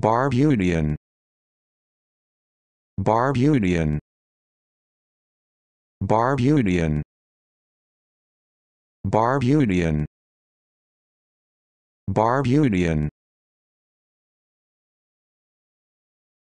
Barbudian Barbudian Barbudian Barbudian Barbudian